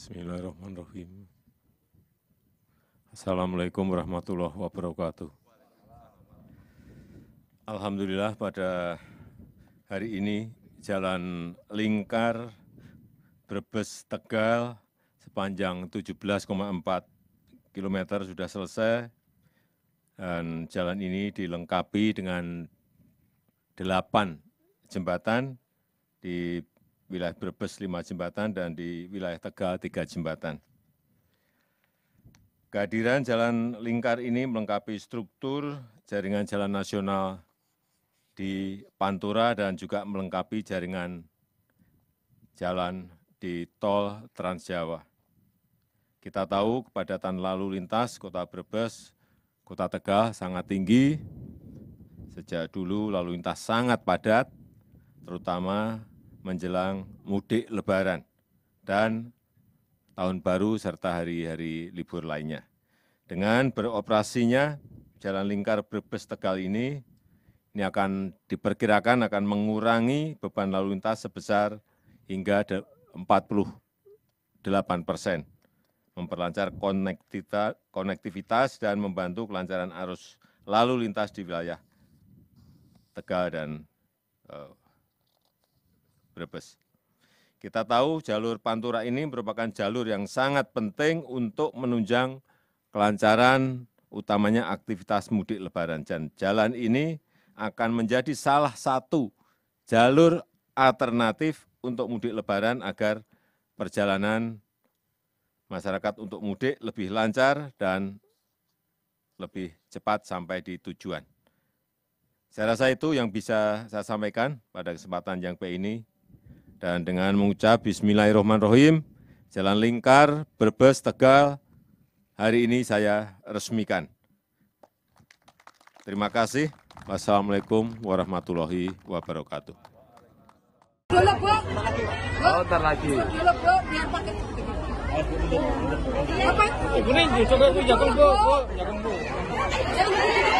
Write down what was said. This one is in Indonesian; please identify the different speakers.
Speaker 1: Bismillahirrahmanirrahim. Assalamualaikum warahmatullahi wabarakatuh. Alhamdulillah pada hari ini jalan lingkar Brebes Tegal sepanjang 17,4 km sudah selesai dan jalan ini dilengkapi dengan delapan jembatan di wilayah Brebes lima jembatan, dan di wilayah Tegal tiga jembatan. Kehadiran jalan lingkar ini melengkapi struktur jaringan jalan nasional di Pantura dan juga melengkapi jaringan jalan di tol Trans Jawa. Kita tahu kepadatan lalu lintas kota Brebes, kota Tegal sangat tinggi. Sejak dulu lalu lintas sangat padat, terutama menjelang mudik lebaran dan tahun baru serta hari-hari libur lainnya. Dengan beroperasinya jalan lingkar Brebes Tegal ini, ini akan diperkirakan akan mengurangi beban lalu lintas sebesar hingga 48 persen, memperlancar konektivitas dan membantu kelancaran arus lalu lintas di wilayah Tegal dan eh, Brebes. Kita tahu jalur Pantura ini merupakan jalur yang sangat penting untuk menunjang kelancaran utamanya aktivitas mudik lebaran. Dan jalan ini akan menjadi salah satu jalur alternatif untuk mudik lebaran agar perjalanan masyarakat untuk mudik lebih lancar dan lebih cepat sampai di tujuan. Saya rasa itu yang bisa saya sampaikan pada kesempatan yang baik ini dan dengan mengucap Bismillahirrahmanirrahim, Jalan Lingkar, Brebes, Tegal, hari ini saya resmikan. Terima kasih. Wassalamualaikum warahmatullahi wabarakatuh. Oh, ntar